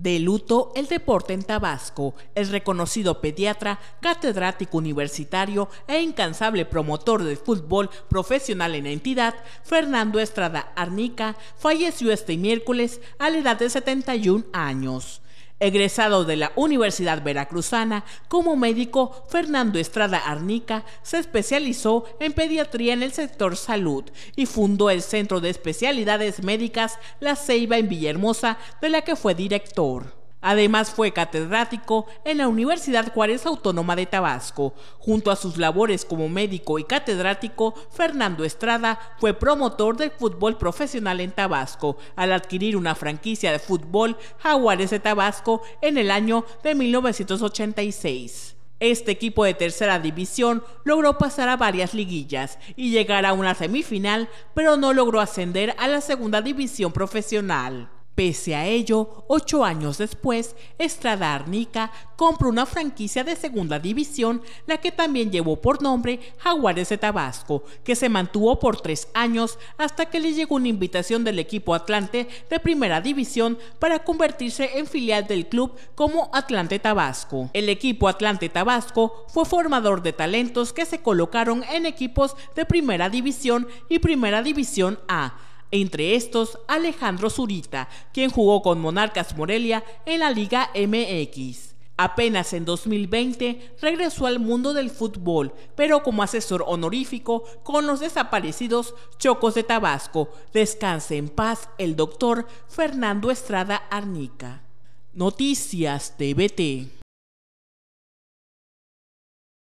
De luto, el deporte en Tabasco. El reconocido pediatra, catedrático universitario e incansable promotor de fútbol profesional en la entidad, Fernando Estrada Arnica, falleció este miércoles a la edad de 71 años. Egresado de la Universidad Veracruzana, como médico, Fernando Estrada Arnica se especializó en pediatría en el sector salud y fundó el Centro de Especialidades Médicas La Ceiba en Villahermosa, de la que fue director. Además fue catedrático en la Universidad Juárez Autónoma de Tabasco. Junto a sus labores como médico y catedrático, Fernando Estrada fue promotor del fútbol profesional en Tabasco al adquirir una franquicia de fútbol Jaguares de Tabasco en el año de 1986. Este equipo de tercera división logró pasar a varias liguillas y llegar a una semifinal, pero no logró ascender a la segunda división profesional. Pese a ello, ocho años después, Estrada Arnica compró una franquicia de segunda división, la que también llevó por nombre Jaguares de Tabasco, que se mantuvo por tres años hasta que le llegó una invitación del equipo Atlante de primera división para convertirse en filial del club como Atlante Tabasco. El equipo Atlante Tabasco fue formador de talentos que se colocaron en equipos de primera división y primera división A entre estos, Alejandro Zurita, quien jugó con Monarcas Morelia en la Liga MX. Apenas en 2020 regresó al mundo del fútbol, pero como asesor honorífico con los desaparecidos Chocos de Tabasco. Descanse en paz el doctor Fernando Estrada Arnica. Noticias TVT.